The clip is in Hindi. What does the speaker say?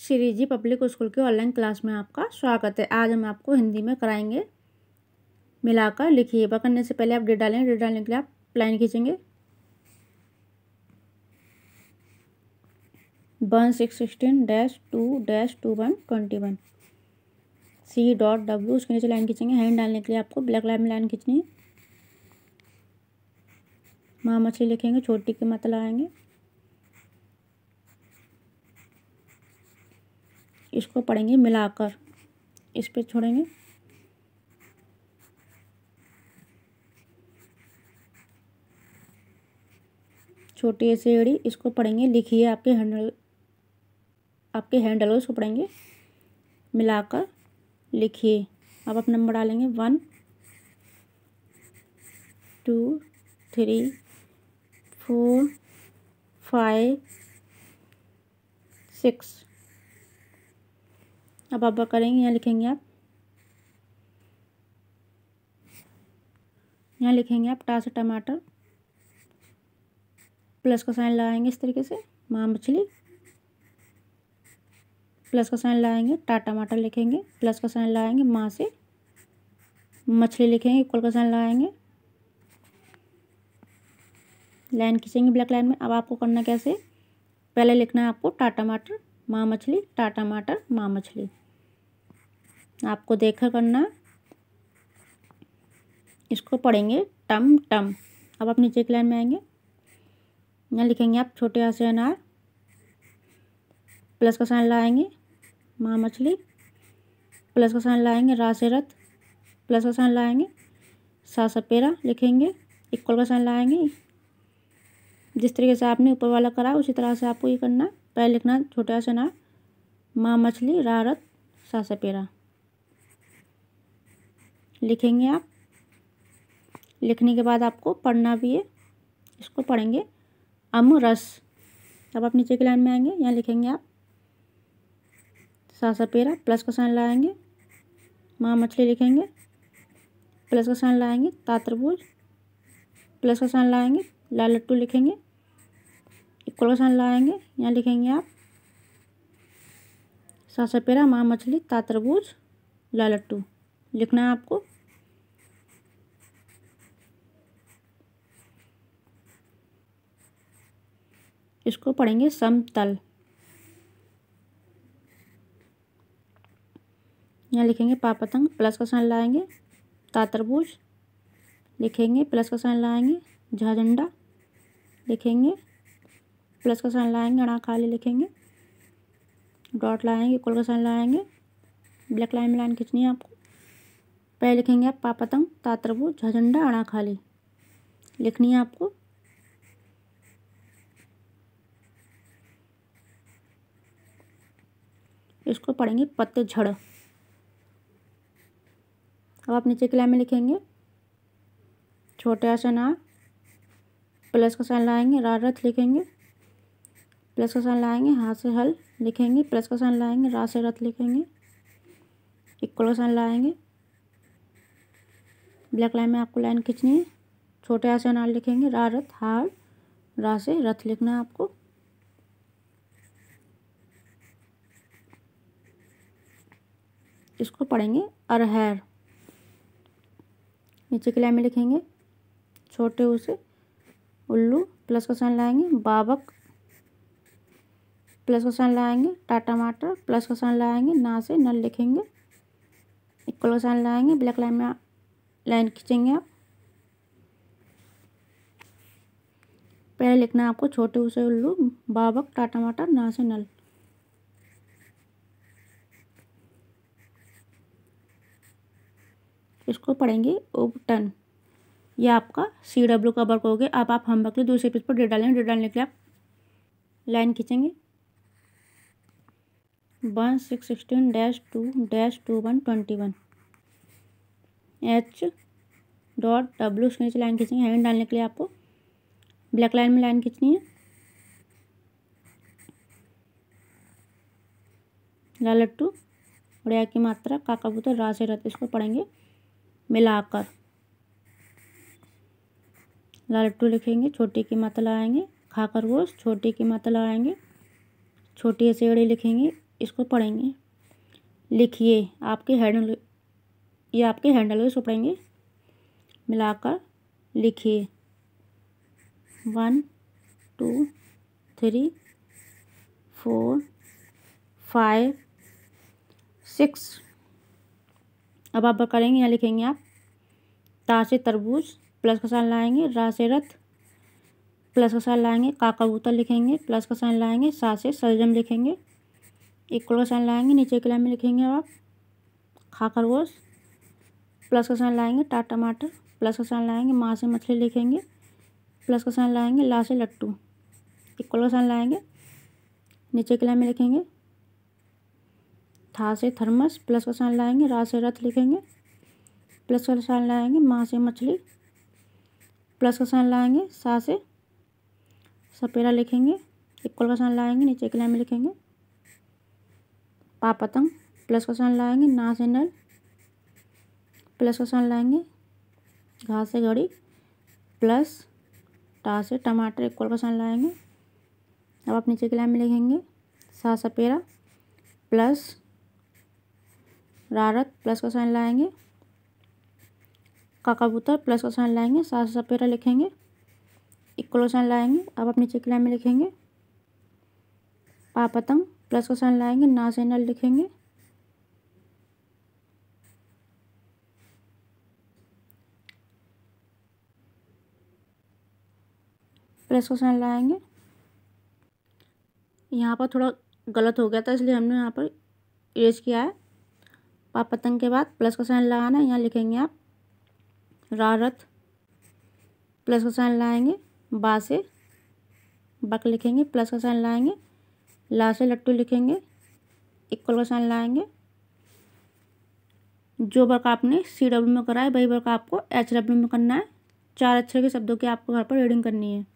श्री जी पब्लिक स्कूल के ऑनलाइन क्लास में आपका स्वागत है आज हम आपको हिंदी में कराएंगे मिलाकर लिखिए पकड़ने से पहले आप डेट डालेंगे डेट डालने के लिए आप लाइन खींचेंगे one six sixteen dash two dash two one twenty one C dot W उसके नीचे लाइन खींचेंगे हैंड डालने के लिए आपको ब्लैक लाइन में लाइन खींचनी है माँ मछली लिखेंगे छोटी की मतलब लाएंगे इसको पढ़ेंगे मिलाकर इस पर छोड़ेंगे छोटी से एड़ी इसको पढ़ेंगे लिखिए आपके हैंडल आपके हैंडल उसको पढ़ेंगे मिलाकर लिखिए अब आप नंबर डालेंगे one two three four five six अब आप करेंगे यहाँ लिखेंगे आप यहाँ लिखेंगे आप टास टमाटर प्लस का साइन लगाएंगे इस तरीके से माँ मछली प्लस का साइन लगाएंगे टा टमाटर लिखेंगे प्लस का साइन लगाएंगे माँ से मछली लिखेंगे इक्वल का साइन लगाएंगे लाइन खींचेंगे ब्लैक लाइन में अब आपको करना कैसे पहले लिखना है आपको टा टमाटर माँ मछली टा टमाटर माँ मछली आपको देखा करना इसको पढ़ेंगे टम टम अब आप नीचे की लाइन में आएंगे यहाँ लिखेंगे आप छोटे यहाँ से अनार प्लस का साइन लाएंगे माँ मछली प्लस का साइन लाएंगे रा से रथ प्लस का साइन लाएंगे सा सपेरा लिखेंगे इक्वल का साइन लाएंगे जिस तरीके से आपने ऊपर वाला करा उसी तरह से आपको ये करना पहले लिखना छोटे छोटा से अनार माँ मछली रा रथ सा सपेरा लिखेंगे आप लिखने के बाद आपको पढ़ना भी है इसको पढ़ेंगे अमरस अब आप नीचे की लाइन में आएंगे यहाँ लिखेंगे आप सा पेरा प्लस का साइन लाएंगे माँ मछली लिखेंगे प्लस का साइन लाएंगे तात्रभुज प्लस का साइन लाएंगे लाल लट्टू लिखेंगे इक्वल का साइन लाएंगे यहाँ लिखेंगे आप सा पेरा माँ मछली तात्रभुज लाल लट्टू लिखना है आपको इसको पढ़ेंगे समतल यहाँ लिखेंगे पापतंग प्लस का साइन लाएंगे तातरबूज लिखेंगे प्लस का साइन लाएंगे झाझंडा लिखेंगे प्लस का साइन लाएंगे अड़ा खाली लिखेंगे डॉट लाएंगे कुल का साइन लाएंगे ब्लैक लाइन में लाइन खींचनी है आपको पहले लिखेंगे आप पापतंग तातरबूज झाझंडा अड़ा खाली लिखनी है आपको इसको पढ़ेंगे पतझड़ अब आप नीचे की लाइन में लिखेंगे छोटे आसन आ प्लस का साइन लाएंगे रारथ लिखेंगे प्लस का साइन लाएंगे हाथ से हल लिखेंगे प्लस का साइन लाएंगे रा से रथ लिखेंगे इक्वल का साइन लाएंगे ब्लैक लाइन में आपको लाइन खींचनी है छोटे आसन आ लिखेंगे रारथ हार रा से रथ लिखना है आपको पढ़ेंगे अरहर नीचे की लाइन में लिखेंगे छोटे ऊ से उल्लू प्लस का साइन लाएंगे बाबक प्लस का साइन लाएंगे टाटा माटर प्लस का साइन लाएंगे ना से नल लिखेंगे इक्वल का साइन लाएंगे ब्लैक लाइन में लाइन खींचेंगे आप पहले लिखना है आपको छोटे उसे उल्लू बाबक टाटा माटर ना से नल इसको पढ़ेंगे टन ये आपका सी डब्ल्यू का वर्क हो गया अब आप हम के दूसरे पेज पर डेढ़ डालेंगे डेढ़ डालने के लिए आप लाइन खींचेंगे one six sixteen dash two dash two one twenty one H dot W उसके नीचे लाइन खींचेंगे हैंड डालने के लिए आपको ब्लैक लाइन में लाइन खींचनी है लालट टू उड़िया की मात्रा का कबूतर रा रहते इसको पढ़ेंगे मिलाकर लट्टू लिखेंगे छोटी की मात्रा लगाएंगे खा वो छोटी की मात्रा लगाएंगे छोटी हसेड़ी लिखेंगे इसको पढ़ेंगे लिखिए आपके हैंडल ये आपके हैंडल से पढ़ेंगे मिलाकर लिखिए one two three four five six अब आप करेंगे यहाँ लिखेंगे आप ताशे से तरबूज प्लस का साइन लाएंगे रा से रथ प्लस का साइन लाएंगे का कबूतर लिखेंगे प्लस का साइन लाएंगे सा से सलजम लिखेंगे एक का साइन लाएंगे नीचे के लाइन में लिखेंगे आप खा खरगोश प्लस का साइन लाएंगे टाट टमाटर प्लस का साइन लाएंगे माँ से मछली लिखेंगे प्लस का साइन लाएंगे ला से लट्टू इक्वल का साइन लाएंगे नीचे के लाइन में लिखेंगे था से थर्मस प्लस का साइन लाएंगे रा से रथ लिखेंगे प्लस का साइन लाएंगे माँ से मछली प्लस का साइन लाएंगे सा से सपेरा लिखेंगे इक्वल का साइन लाएंगे नीचे एक लाइन में लिखेंगे पापतंग प्लस का साइन लाएंगे ना से नल प्लस का साइन लाएंगे घास से घड़ी प्लस टा से टमाटर इक्वल का साइन लाएंगे अब आप नीचे की लाइन में लिखेंगे सा सपेरा प्लस रारत प्लस का साइन लाएंगे काकाबूतर प्लस का साइन लाएंगे सात सपेरा लिखेंगे इक्वल साइन लाएंगे अब अपनी चेक लाइन में लिखेंगे पापतंग प्लस का साइन लाएंगे ना से नल लिखेंगे प्लस का साइन लाएंगे यहाँ पर थोड़ा गलत हो गया था इसलिए हमने यहाँ पर इरेज किया है पाप पतंग के बाद प्लस का साइन लगाना यहाँ लिखेंगे आप रारथ प्लस का साइन लाएंगे बा से बक लिखेंगे प्लस का साइन लाएंगे ला से लट्टू लिखेंगे इक्वल का साइन लाएंगे जो वर्क आपने सी डब्ल्यू में करा है वही वर्क आपको एच डब्ल्यू में करना है चार अक्षर के शब्दों की आपको घर पर रीडिंग करनी है